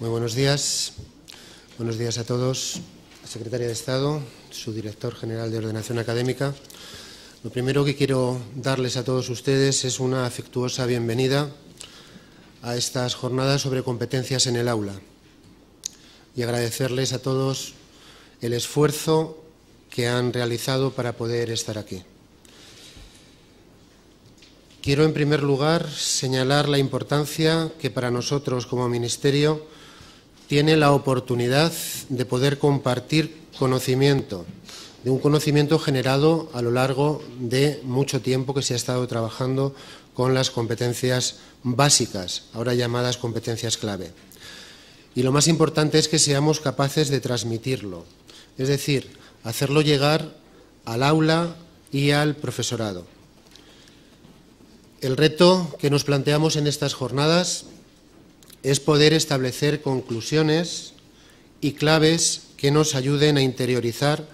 Muy buenos días. Buenos días a todos. Secretaria de Estado, su director general de Ordenación Académica. Lo primero que quiero darles a todos ustedes es una afectuosa bienvenida a estas jornadas sobre competencias en el aula y agradecerles a todos el esfuerzo que han realizado para poder estar aquí. Quiero, en primer lugar, señalar la importancia que para nosotros como Ministerio tiene la oportunidad de poder compartir conocimiento, de un conocimiento generado a lo largo de mucho tiempo que se ha estado trabajando con las competencias básicas, ahora llamadas competencias clave. Y lo más importante es que seamos capaces de transmitirlo, es decir, hacerlo llegar al aula y al profesorado. El reto que nos planteamos en estas jornadas es poder establecer conclusiones y claves que nos ayuden a interiorizar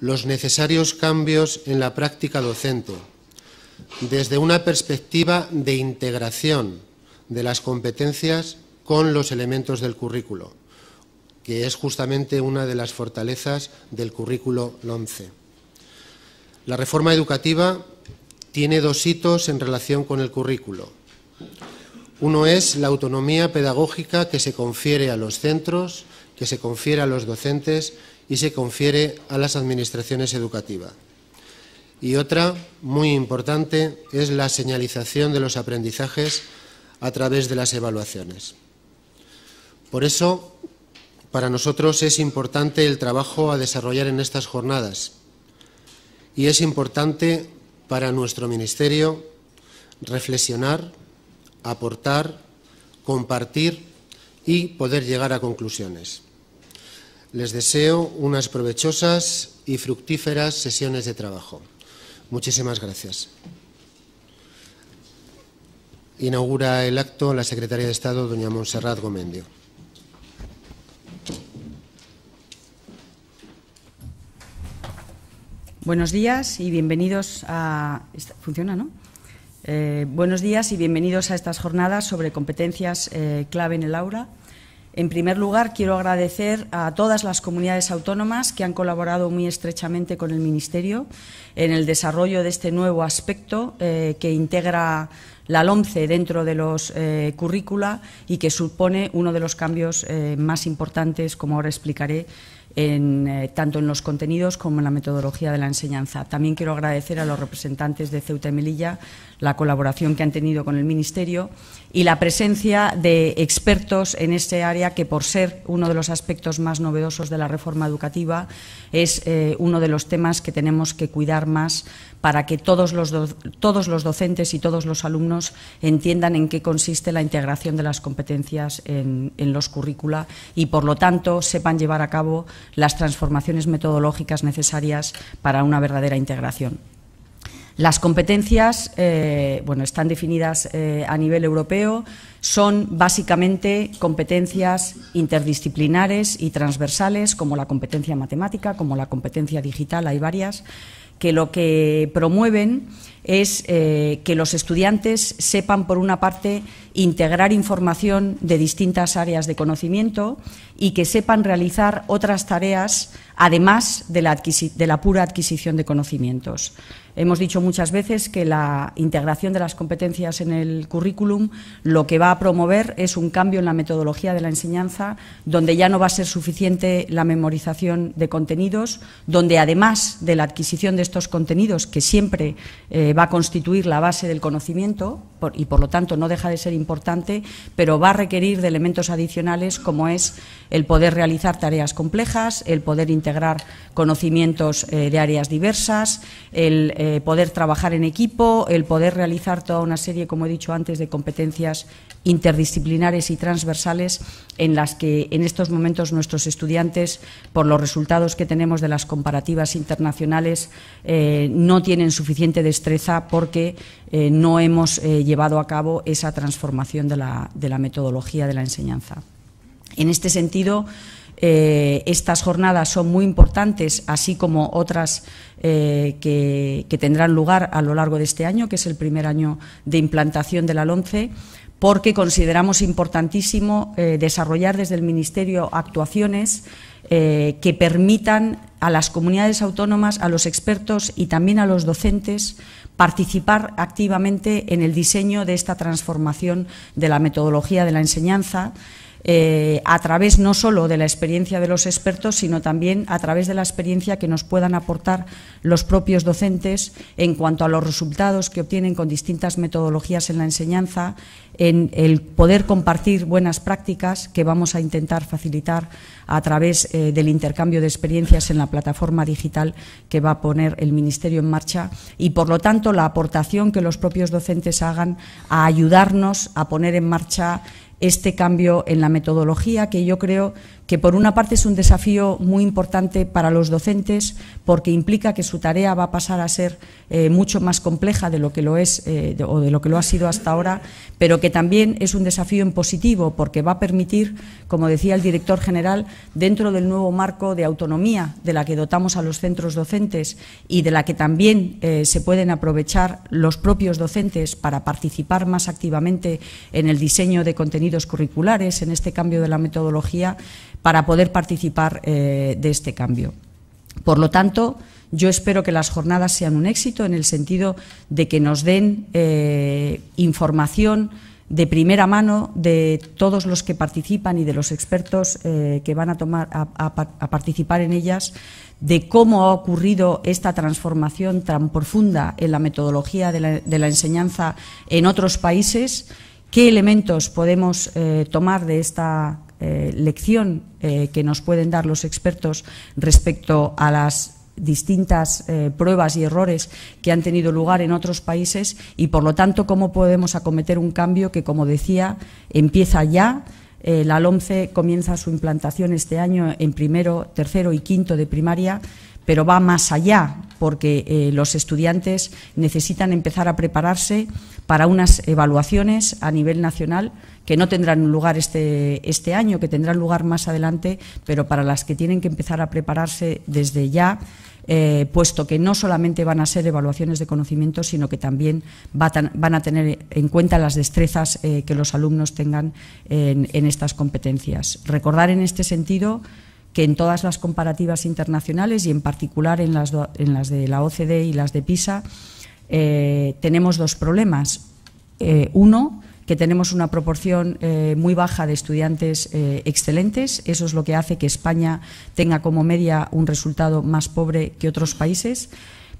los necesarios cambios en la práctica docente, desde una perspectiva de integración de las competencias con los elementos del currículo, que es justamente una de las fortalezas del currículo 11. La reforma educativa tiene dos hitos en relación con el currículo. Uno es la autonomía pedagógica que se confiere a los centros, que se confiere a los docentes y se confiere a las administraciones educativas. Y otra, muy importante, es la señalización de los aprendizajes a través de las evaluaciones. Por eso, para nosotros es importante el trabajo a desarrollar en estas jornadas y es importante para nuestro Ministerio reflexionar aportar, compartir y poder llegar a conclusiones. Les deseo unas provechosas y fructíferas sesiones de trabajo. Muchísimas gracias. Inaugura el acto la secretaria de Estado, doña Montserrat Gomendio. Buenos días y bienvenidos a... ¿Funciona, no? Eh, buenos días y bienvenidos a estas jornadas sobre competencias eh, clave en el aura. En primer lugar, quiero agradecer a todas las comunidades autónomas que han colaborado muy estrechamente con el Ministerio en el desarrollo de este nuevo aspecto eh, que integra la LOMCE dentro de los currícula y que supone uno de los cambios más importantes, como ahora explicaré, eh, tanto en los contenidos como en la metodología de la enseñanza. También quiero agradecer a los representantes de Ceuta y Melilla la colaboración que han tenido con el Ministerio y la presencia de expertos en este área que, por ser uno de los aspectos más novedosos de la reforma educativa, es eh, uno de los temas que tenemos que cuidar más para que todos los, todos los docentes y todos los alumnos entiendan en qué consiste la integración de las competencias en, en los currícula y, por lo tanto, sepan llevar a cabo las transformaciones metodológicas necesarias para una verdadera integración. Las competencias eh, están definidas eh, a nivel europeo, son básicamente competencias interdisciplinares y transversales, como la competencia matemática, como la competencia digital, hay varias, que lo que promueven es eh, que los estudiantes sepan, por una parte, integrar información de distintas áreas de conocimiento y que sepan realizar otras tareas, además de la, de la pura adquisición de conocimientos. Hemos dicho muchas veces que la integración de las competencias en el currículum lo que va promover es un cambio en la metodología de la enseñanza, donde ya no va a ser suficiente la memorización de contenidos, donde además de la adquisición de estos contenidos, que siempre eh, va a constituir la base del conocimiento, y por lo tanto no deja de ser importante, pero va a requerir de elementos adicionales como es el poder realizar tareas complejas, el poder integrar conocimientos eh, de áreas diversas, el eh, poder trabajar en equipo, el poder realizar toda una serie, como he dicho antes, de competencias interdisciplinares y transversales en las que en estos momentos nuestros estudiantes, por los resultados que tenemos de las comparativas internacionales, eh, no tienen suficiente destreza porque no hemos llegado llevado a cabo esa transformación de la, metodología de la enseñanza. En este sentido, eh, estas jornadas son muy importantes, así como otras eh, que, tendrán lugar a lo largo de este año, que es el primer año de implantación de la LONCE, porque consideramos importantísimo eh, desarrollar desde el Ministerio actuaciones que permitan a las comunidades autónomas, a los expertos y también a los docentes participar activamente en el diseño de esta transformación de la metodología de la enseñanza eh, a través no solo de la experiencia de los expertos, sino también a través de la experiencia que nos puedan aportar los propios docentes en cuanto a los resultados que obtienen con distintas metodologías en la enseñanza, en el poder compartir buenas prácticas que vamos a intentar facilitar a través eh, del intercambio de experiencias en la plataforma digital que va a poner el Ministerio en marcha y, por lo tanto, la aportación que los propios docentes hagan a ayudarnos a poner en marcha este cambio en la metodología que yo creo que por una parte es un desafío muy importante para los docentes porque implica que su tarea va a pasar a ser eh, mucho más compleja de lo que lo es eh, o de lo que lo ha sido hasta ahora, pero que también es un desafío en positivo porque va a permitir, como decía el director general, dentro del nuevo marco de autonomía de la que dotamos a los centros docentes y de la que también eh, se pueden aprovechar los propios docentes para participar más activamente en el diseño de contenidos curriculares, en este cambio de la metodología, para poder participar eh, de este cambio. Por lo tanto, yo espero que las jornadas sean un éxito en el sentido de que nos den eh, información de primera mano de todos los que participan y de los expertos eh, que van a, tomar, a, participar en ellas, de cómo ha ocurrido esta transformación tan profunda en la metodología de la, enseñanza en otros países, qué elementos podemos tomar de esta eh, lección eh, que nos pueden dar los expertos respecto a las distintas eh, pruebas y errores que han tenido lugar en otros países y, por lo tanto, cómo podemos acometer un cambio que, como decía, empieza ya. la LOMCE comienza su implantación este año en primero, tercero y quinto de primaria pero va más allá porque eh, los estudiantes necesitan empezar a prepararse para unas evaluaciones a nivel nacional que no tendrán lugar este, este, año, que tendrán lugar más adelante, pero para las que tienen que empezar a prepararse desde ya eh, puesto que no solamente van a ser evaluaciones de conocimiento, sino que también van a tener en cuenta las destrezas eh, que los alumnos tengan en, en, estas competencias. Recordar en este sentido que en todas las comparativas internacionales y en particular en las, en las de la OCDE y las de PISA eh, tenemos dos problemas. Eh, uno, que tenemos una proporción eh, muy baja de estudiantes excelentes. Eso es lo que hace que España tenga como media un resultado más pobre que otros países.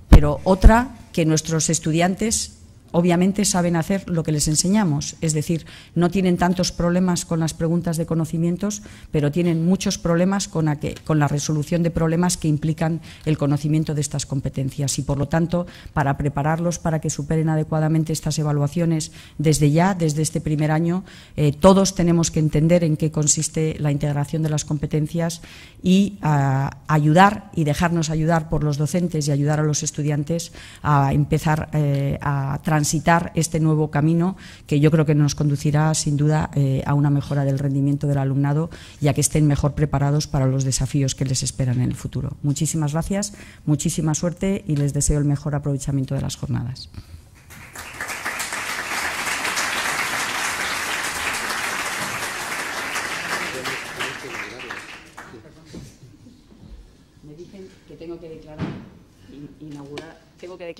Pero otra, que nuestros estudiantes obviamente saben hacer lo que les enseñamos, es decir, no tienen tantos problemas con las preguntas de conocimientos, pero tienen muchos problemas con, la resolución de problemas que implican el conocimiento de estas competencias y, por lo tanto, para prepararlos para que superen adecuadamente estas evaluaciones desde ya, desde este primer año, eh, todos tenemos que entender en qué consiste la integración de las competencias y ah, ayudar y dejarnos ayudar por los docentes y ayudar a los estudiantes a empezar eh, a transitar este nuevo camino que yo creo que nos conducirá sin duda eh, a una mejora del rendimiento del alumnado y a que estén mejor preparados para los desafíos que les esperan en el futuro. Muchísimas gracias, muchísima suerte y les deseo el mejor aprovechamiento de las jornadas.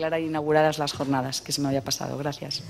declarar inauguradas las jornadas, que se me había pasado. Gracias.